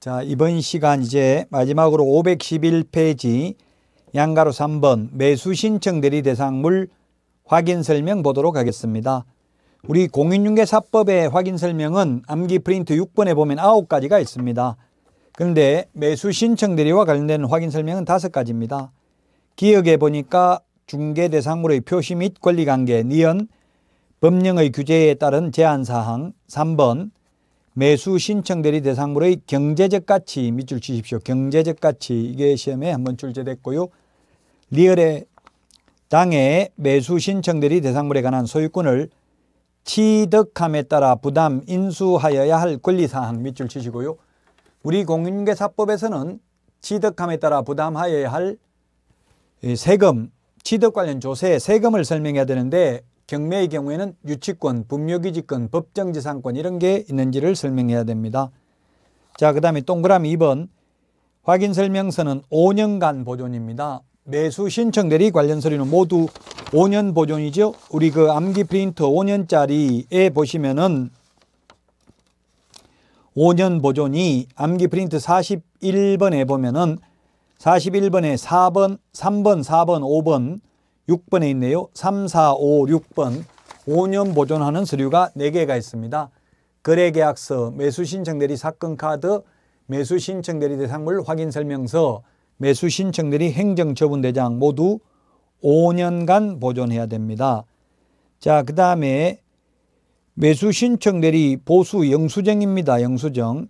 자, 이번 시간 이제 마지막으로 511페이지 양가로 3번 매수 신청 대리 대상물 확인 설명 보도록 하겠습니다. 우리 공인중개사법의 확인 설명은 암기 프린트 6번에 보면 9가지가 있습니다. 그런데 매수 신청 대리와 관련된 확인 설명은 5가지입니다. 기억해 보니까 중개 대상물의 표시 및 권리관계, 니은, 법령의 규제에 따른 제한사항, 3번, 매수 신청 대리 대상물의 경제적 가치 밑줄 치십시오. 경제적 가치 이게 시험에 한번 출제됐고요. 리얼의 당해 매수 신청 대리 대상물에 관한 소유권을 취득함에 따라 부담 인수하여야 할 권리사항 밑줄 치시고요. 우리 공인계사법에서는 취득함에 따라 부담하여야 할 예, 세금, 취득 관련 조세, 세금을 설명해야 되는데 경매의 경우에는 유치권, 분묘기지권, 법정지상권 이런 게 있는지를 설명해야 됩니다. 자, 그 다음에 동그라미 2번 확인설명서는 5년간 보존입니다. 매수 신청 대리 관련 서류는 모두 5년 보존이죠. 우리 그 암기 프린터 5년짜리에 보시면은 5년 보존이 암기 프린트 41번에 보면은 41번에 4번, 3번, 4번, 5번 6번에 있네요. 3, 4, 5, 6번 5년 보존하는 서류가 4개가 있습니다. 거래계약서, 매수신청대리 사건카드, 매수신청대리 대상물 확인설명서, 매수신청대리 행정처분대장 모두 5년간 보존해야 됩니다. 자, 그 다음에 매수신청대리 보수 영수증입니다. 영수증.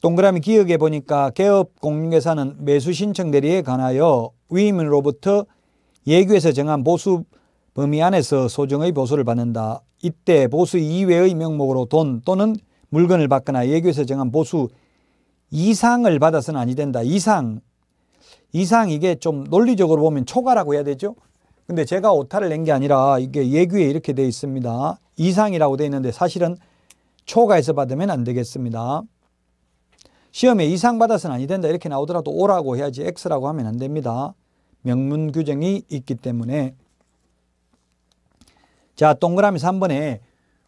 동그라미 기억해 보니까 개업 공인회사는 매수신청대리에 관하여 위임으로부터 예규에서 정한 보수 범위 안에서 소정의 보수를 받는다. 이때 보수 이외의 명목으로 돈 또는 물건을 받거나 예규에서 정한 보수 이상을 받아서는 아니 된다. 이상. 이상 이게 좀 논리적으로 보면 초과라고 해야 되죠. 근데 제가 오타를 낸 게 아니라 이게 예규에 이렇게 되어 있습니다. 이상이라고 되어 있는데 사실은 초과해서 받으면 안 되겠습니다. 시험에 이상 받아서는 아니 된다. 이렇게 나오더라도 오라고 해야지 X라고 하면 안 됩니다. 명문 규정이 있기 때문에 자 동그라미 3번에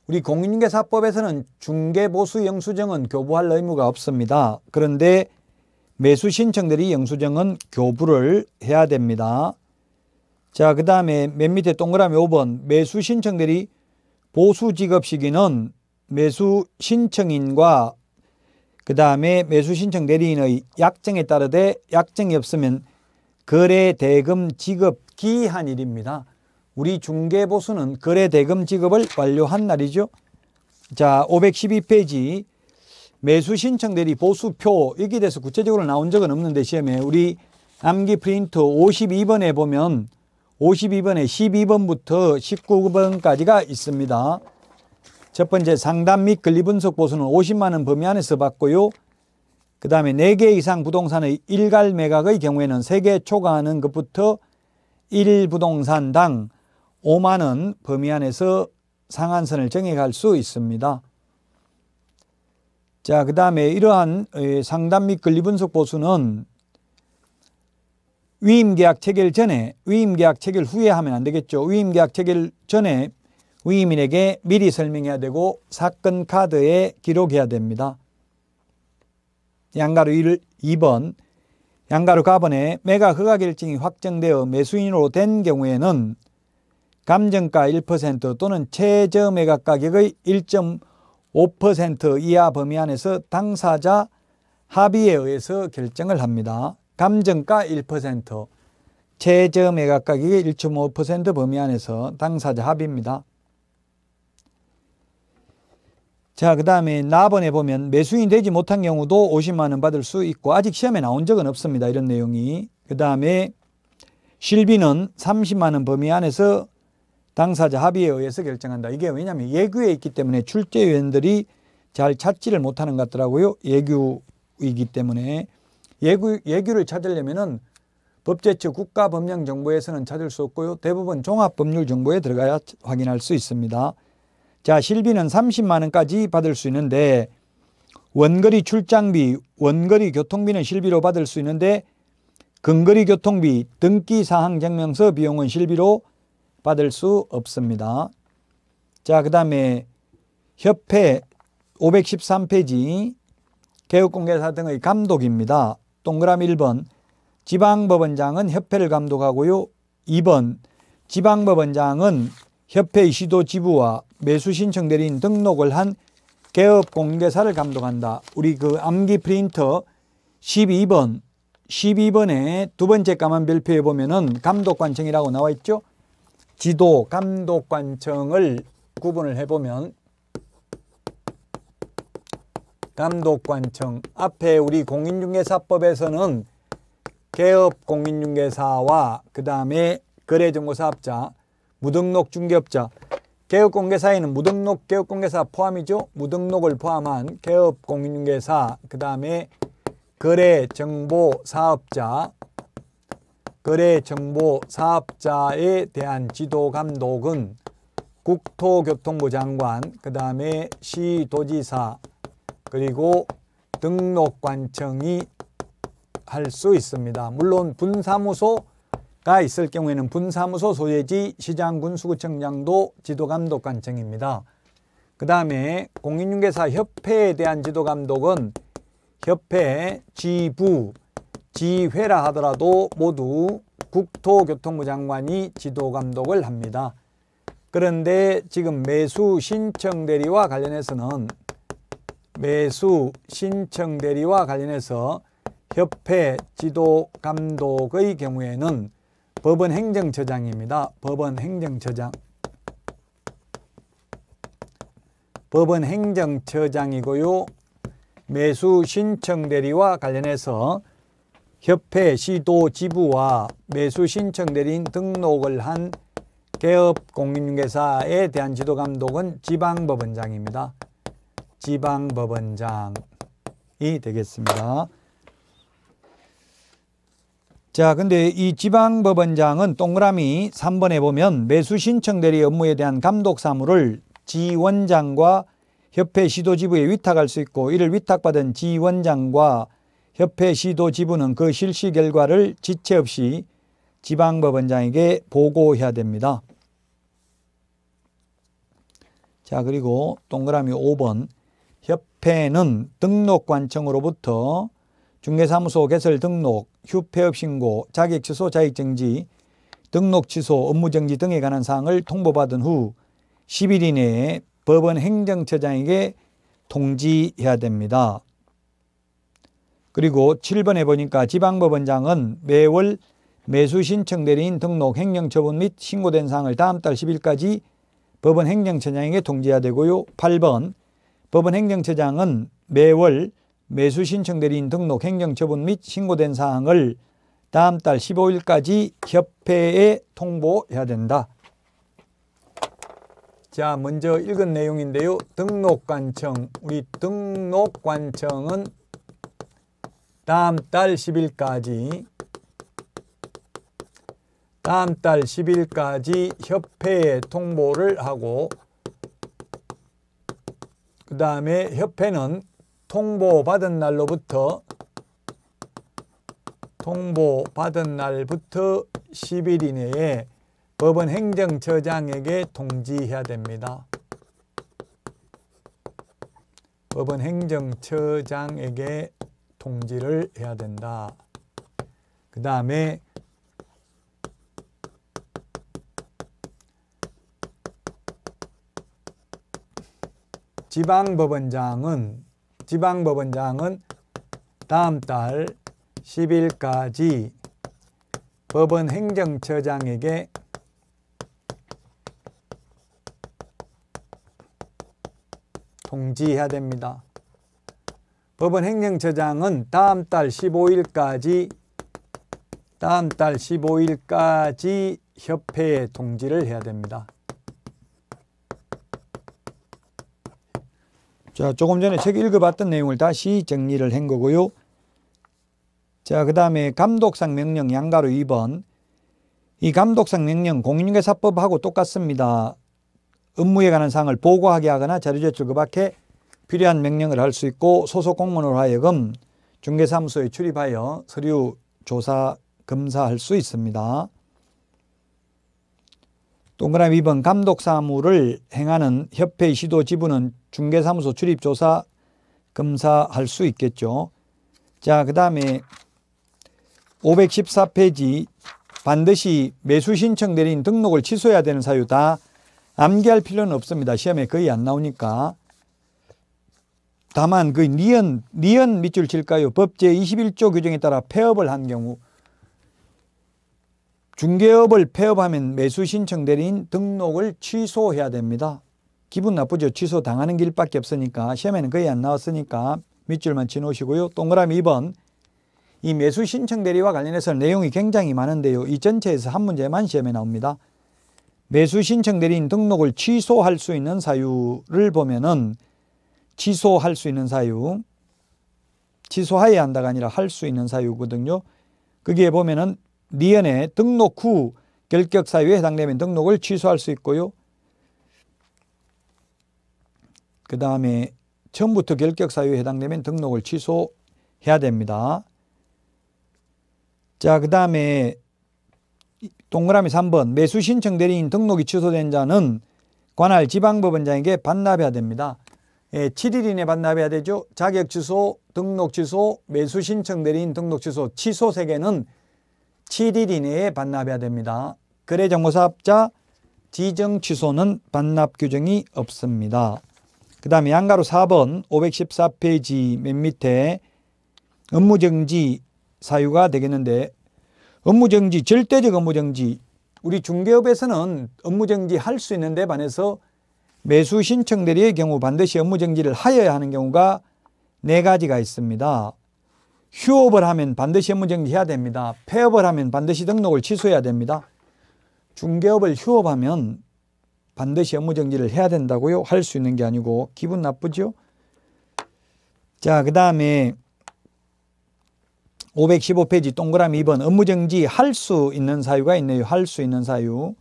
우리 공인중개사법에서는 중개보수 영수증은 교부할 의무가 없습니다. 그런데 매수 신청들이 영수증은 교부를 해야 됩니다. 자, 그 다음에 맨 밑에 동그라미 5번 매수 신청들이 보수 지급 시기는 매수 신청인과 그 다음에 매수 신청 대리인의 약정에 따르되 약정이 없으면 거래 대금 지급 기한일입니다. 우리 중개보수는 거래 대금 지급을 완료한 날이죠. 자, 512페이지 매수 신청 대리 보수표 여기에 대해서 구체적으로 나온 적은 없는데 시험에 우리 암기 프린트 52번에 보면 52번에 12번부터 19번까지가 있습니다. 첫 번째 상담 및 근리 분석 보수는 50만 원 범위 안에서 봤고요 그 다음에 4개 이상 부동산의 일괄 매각의 경우에는 3개 초과하는 것부터 1부동산당 5만원 범위 안에서 상한선을 정해갈 수 있습니다. 자, 그 다음에 이러한 어, 상담 및 권리분석 보수는 위임계약 체결 전에, 위임계약 체결 후에 하면 안 되겠죠. 위임계약 체결 전에 위임인에게 미리 설명해야 되고 사건 카드에 기록해야 됩니다. 양가루 1, 2번 양가루 가번에 매각 허가 결정이 확정되어 매수인으로 된 경우에는 감정가 1% 또는 최저 매각 가격의 1.5% 이하 범위 안에서 당사자 합의에 의해서 결정을 합니다. 감정가 1%, 최저 매각 가격의 1.5% 범위 안에서 당사자 합의입니다. 자, 그 다음에 나번에 보면 매수인 되지 못한 경우도 50만원 받을 수 있고 아직 시험에 나온 적은 없습니다. 이런 내용이. 그 다음에 실비는 30만원 범위 안에서 당사자 합의에 의해서 결정한다. 이게 왜냐하면 예규에 있기 때문에 출제위원들이 잘 찾지를 못하는 것 같더라고요. 예규이기 때문에. 예규, 예규를 찾으려면은 법제처 국가법령정보에서는 찾을 수 없고요. 대부분 종합법률정보에 들어가야 확인할 수 있습니다. 자, 실비는 30만 원까지 받을 수 있는데 원거리 출장비, 원거리 교통비는 실비로 받을 수 있는데 근거리 교통비, 등기 사항 증명서 비용은 실비로 받을 수 없습니다. 자, 그다음에 협회 513페이지 개업공개사 등의 감독입니다. 동그라미 1번 지방법원장은 협회를 감독하고요. 2번 지방법원장은 협회 이시도 지부와 매수 신청 대리인 등록을 한 개업 공개사를 감독한다. 우리 그 암기 프린터 12번 12번에 두 번째 까만 별표에 보면은 감독관청이라고 나와 있죠. 지도 감독관청을 구분을 해보면 감독관청 앞에 우리 공인중개사법에서는 개업 공인중개사와 그 다음에 거래정보사업자 무등록 중개업자 개업공개사에는 무등록 개업공개사 포함이죠. 무등록을 포함한 개업공인중개사 그 다음에 거래정보사업자 거래정보사업자에 대한 지도감독은 국토교통부 장관 그 다음에 시도지사 그리고 등록관청이 할 수 있습니다. 물론 분사무소 가 있을 경우에는 분사무소 소재지 시장군 수구청장도 지도감독관청입니다. 그 다음에 공인중개사 협회에 대한 지도감독은 협회, 지부, 지회라 하더라도 모두 국토교통부 장관이 지도감독을 합니다. 그런데 지금 매수 신청 대리와 관련해서는 매수 신청 대리와 관련해서 협회 지도감독의 경우에는 법원 행정처장입니다. 법원 행정처장. 법원 행정처장이고요. 매수 신청 대리와 관련해서 협회, 시도, 지부와 매수 신청 대리인 등록을 한 개업 공인중개사에 대한 지도감독은 지방법원장입니다. 지방법원장이 되겠습니다. 자, 근데 이 지방법원장은 동그라미 3번에 보면 매수 신청 대리 업무에 대한 감독 사무를 지원장과 협회 시도지부에 위탁할 수 있고 이를 위탁받은 지원장과 협회 시도지부는 그 실시 결과를 지체 없이 지방법원장에게 보고해야 됩니다. 자 그리고 동그라미 5번 협회는 등록관청으로부터 중개사무소 개설 등록 휴폐업 신고, 자격 취소, 자격 정지, 등록 취소, 업무 정지 등에 관한 사항을 통보받은 후 10일 이내에 법원 행정처장에게 통지해야 됩니다. 그리고 7번에 보니까 지방법원장은 매월 매수 신청 대리인 등록 행령 처분 및 신고된 사항을 다음 달 10일까지 법원 행정처장에게 통지해야 되고요. 8번 법원 행정처장은 매월 매수 신청 대리인 등록 행정 처분 및 신고된 사항을 다음 달 15일까지 협회에 통보해야 된다. 자, 먼저 읽은 내용인데요. 등록관청, 우리 등록관청은 다음 달 10일까지 다음 달 10일까지 협회에 통보를 하고 그 다음에 협회는 통보받은 날로부터 통보받은 날부터 10일 이내에 법원 행정처장에게 통지해야 됩니다. 법원 행정처장에게 통지를 해야 된다. 그 다음에 지방법원장은 지방법원장은 다음 달 10일까지 법원 행정처장에게 통지해야 됩니다. 법원 행정처장은 다음 달 15일까지 다음 달 15일까지 협회에 동지를 해야 됩니다. 자, 조금 전에 책 읽어봤던 내용을 다시 정리를 한 거고요. 자, 그 다음에 감독상 명령 양가로 2번. 이 감독상 명령 공인중개사법하고 똑같습니다. 업무에 관한 사항을 보고하게 하거나 자료 제출 그밖에 필요한 명령을 할 수 있고 소속 공무원으로 하여금 중개사무소에 출입하여 서류 조사 검사할 수 있습니다. 동그라미 2번 감독사무를 행하는 협회 시도 지부는 중개사무소 출입조사 검사할 수 있겠죠. 자, 그 다음에 514페이지 반드시 매수 신청 대리인 등록을 취소해야 되는 사유 다 암기할 필요는 없습니다. 시험에 거의 안 나오니까. 다만 그 니은, 니은 밑줄 칠까요? 법 제21조 규정에 따라 폐업을 한 경우 중개업을 폐업하면 매수 신청 대리인 등록을 취소해야 됩니다. 기분 나쁘죠? 취소 당하는 길밖에 없으니까 시험에는 거의 안 나왔으니까 밑줄만 지놓으시고요. 동그라미 2번 이 매수 신청 대리와 관련해서 내용이 굉장히 많은데요. 이 전체에서 한 문제만 시험에 나옵니다. 매수 신청 대리인 등록을 취소할 수 있는 사유를 보면은 취소할 수 있는 사유 취소하여야 한다가 아니라 할 수 있는 사유거든요. 거기에 보면은 니은에 등록 후 결격 사유에 해당되면 등록을 취소할 수 있고요. 그 다음에 처음부터 결격 사유에 해당되면 등록을 취소해야 됩니다. 자, 그 다음에 동그라미 3번 매수 신청 대리인 등록이 취소된 자는 관할 지방법원장에게 반납해야 됩니다. 예, 7일 이내 반납해야 되죠. 자격 취소, 등록 취소, 매수 신청 대리인 등록 취소, 취소 3개는 7일 이내에 반납해야 됩니다. 거래정보사업자 지정 취소는 반납 규정이 없습니다. 그 다음에 양가로 4번 514페이지 맨 밑에 업무정지 사유가 되겠는데 업무정지 절대적 업무정지 우리 중개업에서는 업무정지 할 수 있는데 반해서 매수 신청 대리의 경우 반드시 업무정지를 하여야 하는 경우가 네가지가 있습니다. 휴업을 하면 반드시 업무정지 해야 됩니다. 폐업을 하면 반드시 등록을 취소해야 됩니다. 중개업을 휴업하면 반드시 업무정지를 해야 된다고요? 할 수 있는 게 아니고 기분 나쁘죠? 자, 그 다음에 515페이지 동그라미 2번 업무정지 할 수 있는 사유가 있네요. 할 수 있는 사유.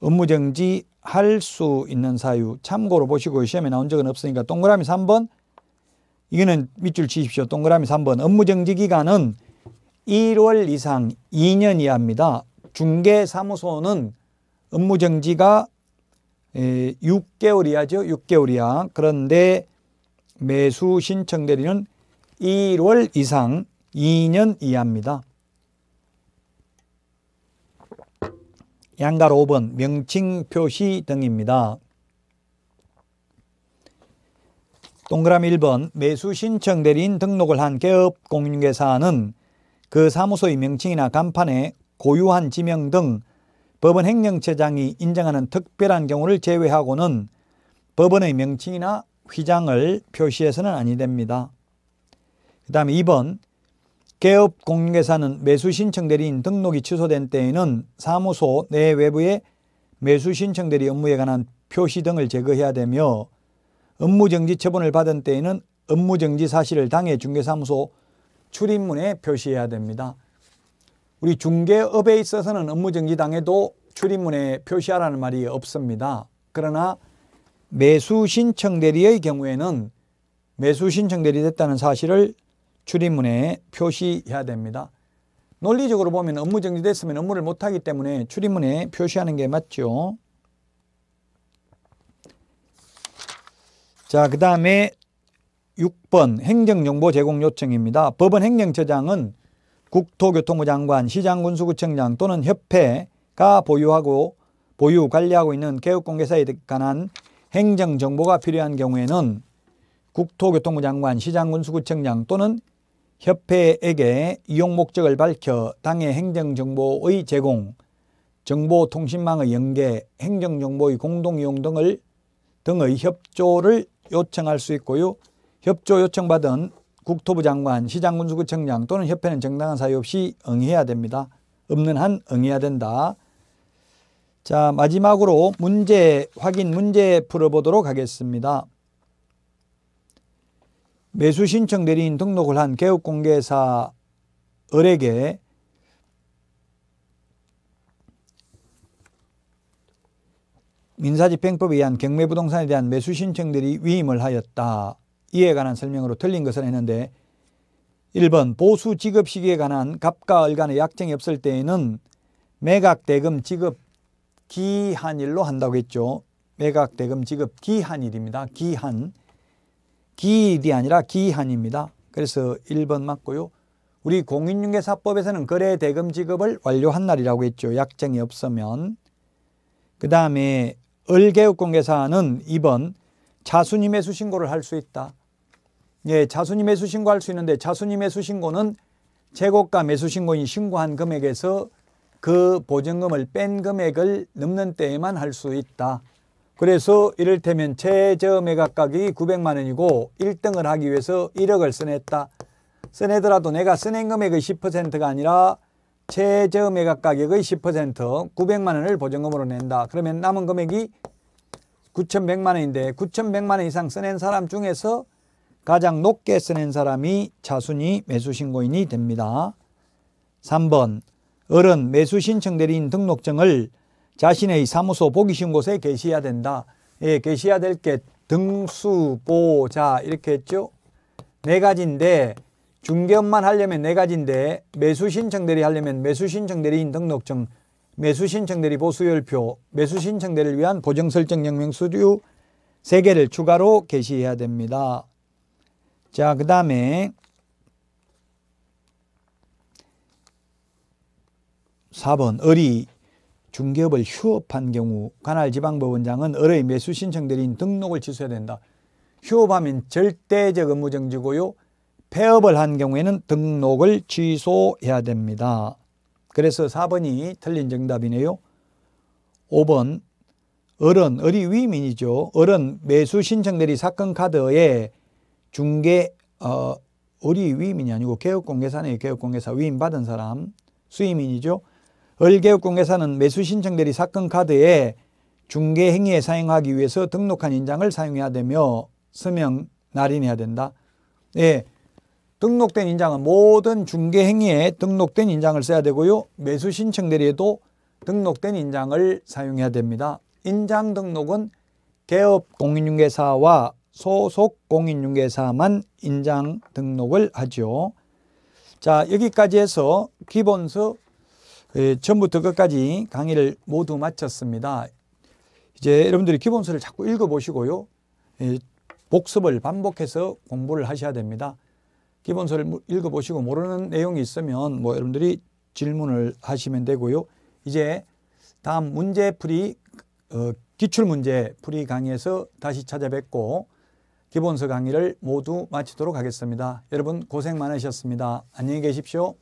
업무정지 할 수 있는 사유. 참고로 보시고 시험에 나온 적은 없으니까 동그라미 3번 이거는 밑줄 치십시오. 동그라미 3번. 업무정지 기간은 1월 이상 2년 이하입니다. 중개사무소는 업무정지가 6개월 이하죠. 6개월 이하. 그런데 매수 신청 대리는 1월 이상 2년 이하입니다. 양가 로 5번 명칭 표시 등입니다. 동그라미 1번 매수 신청 대리인 등록을 한 개업 공인중개사는 그 사무소의 명칭이나 간판에 고유한 지명 등 법원 행정처장이 인정하는 특별한 경우를 제외하고는 법원의 명칭이나 휘장을 표시해서는 아니됩니다. 그 다음에 2번 개업 공인중개사는 매수 신청 대리인 등록이 취소된 때에는 사무소 내외부의 매수 신청 대리 업무에 관한 표시 등을 제거해야 되며 업무정지 처분을 받은 때에는 업무정지 사실을 당해 중개사무소 출입문에 표시해야 됩니다. 우리 중개업에 있어서는 업무정지 당해도 출입문에 표시하라는 말이 없습니다. 그러나 매수신청대리의 경우에는 매수신청대리 됐다는 사실을 출입문에 표시해야 됩니다. 논리적으로 보면 업무정지됐으면 업무를 못하기 때문에 출입문에 표시하는 게 맞죠. 자, 그 다음에 6번 행정정보 제공 요청입니다. 법원 행정처장은 국토교통부 장관, 시장군수구청장 또는 협회가 보유하고 보유 관리하고 있는 개업공개사에 관한 행정정보가 필요한 경우에는 국토교통부 장관, 시장군수구청장 또는 협회에게 이용 목적을 밝혀 당해 행정정보의 제공, 정보통신망의 연계, 행정정보의 공동이용 등을 등의 협조를 요청할 수 있고요. 협조 요청받은 국토부 장관, 시장군수구청장 또는 협회는 정당한 사유 없이 응해야 됩니다. 없는 한 응해야 된다. 자 마지막으로 문제 확인 문제 풀어보도록 하겠습니다. 매수 신청 대리인 등록을 한 개업공개사 을에게 민사집행법에 의한 경매부동산에 대한 매수 신청들이 위임을 하였다. 이에 관한 설명으로 틀린 것을 했는데 1번 보수 지급 시기에 관한 갑과 을 간의 약정이 없을 때에는 매각 대금 지급 기한일로 한다고 했죠. 매각 대금 지급 기한일입니다. 기한. 기일이 아니라 기한입니다. 그래서 1번 맞고요. 우리 공인중개사법에서는 거래 대금 지급을 완료한 날이라고 했죠. 약정이 없으면. 그 다음에 을개육공개사는 이번 자수님 의수신고를 할 수 있다. 예, 자수님 의수신고 할 수 있는데 자수님 의수신고는 재고가 매수신고인 신고한 금액에서 그 보증금을 뺀 금액을 넘는 때에만 할 수 있다. 그래서 이를테면 최저 매각가이 900만 원이고 1등을 하기 위해서 1억을 써냈다. 써내더라도 내가 써낸 금액의 10%가 아니라 최저 매각 가격의 10% 900만 원을 보증금으로 낸다. 그러면 남은 금액이 9,100만 원인데 9,100만 원 이상 써낸 사람 중에서 가장 높게 써낸 사람이 차순이 매수신고인이 됩니다. 3번 어른 매수신청대리인 등록증을 자신의 사무소 보기쉬운 곳에 게시해야 된다. 예, 게시해야 될 게 등수보자 이렇게 했죠. 네 가지인데 중개업만 하려면 네 가지인데 매수신청대리 하려면 매수신청대리인 등록증, 매수신청대리 보수열표, 매수신청대리를 위한 보증설정증명수류 세개를 추가로 게시해야 됩니다. 자, 그 다음에 4번 을이 중개업을 휴업한 경우 관할지방법원장은 을의 매수신청대리인 등록을 취소해야 된다. 휴업하면 절대적 업무정지고요. 폐업을 한 경우에는 등록을 취소해야 됩니다. 그래서 4번이 틀린 정답이네요. 5번 어른, 어리 위민이죠. 어른 매수 신청 대리 사건 카드에 중개 어, 어리 위민이 아니고 개업공개사네요. 개업공개사 위임받은 사람 수임인이죠. 을개업공개사는 매수 신청 대리 사건 카드에 중개 행위에 사용하기 위해서 등록한 인장을 사용해야 되며 서명 날인해야 된다. 예, 등록된 인장은 모든 중개 행위에 등록된 인장을 써야 되고요. 매수 신청 대리에도 등록된 인장을 사용해야 됩니다. 인장 등록은 개업 공인중개사와 소속 공인중개사만 인장 등록을 하죠. 자 여기까지 해서 기본서 예, 전부터 끝까지 강의를 모두 마쳤습니다. 이제 여러분들이 기본서를 자꾸 읽어보시고요. 예, 복습을 반복해서 공부를 하셔야 됩니다. 기본서를 뭐 읽어보시고 모르는 내용이 있으면 뭐 여러분들이 질문을 하시면 되고요. 이제 다음 문제풀이 어, 기출문제 풀이 강의에서 다시 찾아뵙고 기본서 강의를 모두 마치도록 하겠습니다. 여러분 고생 많으셨습니다. 안녕히 계십시오.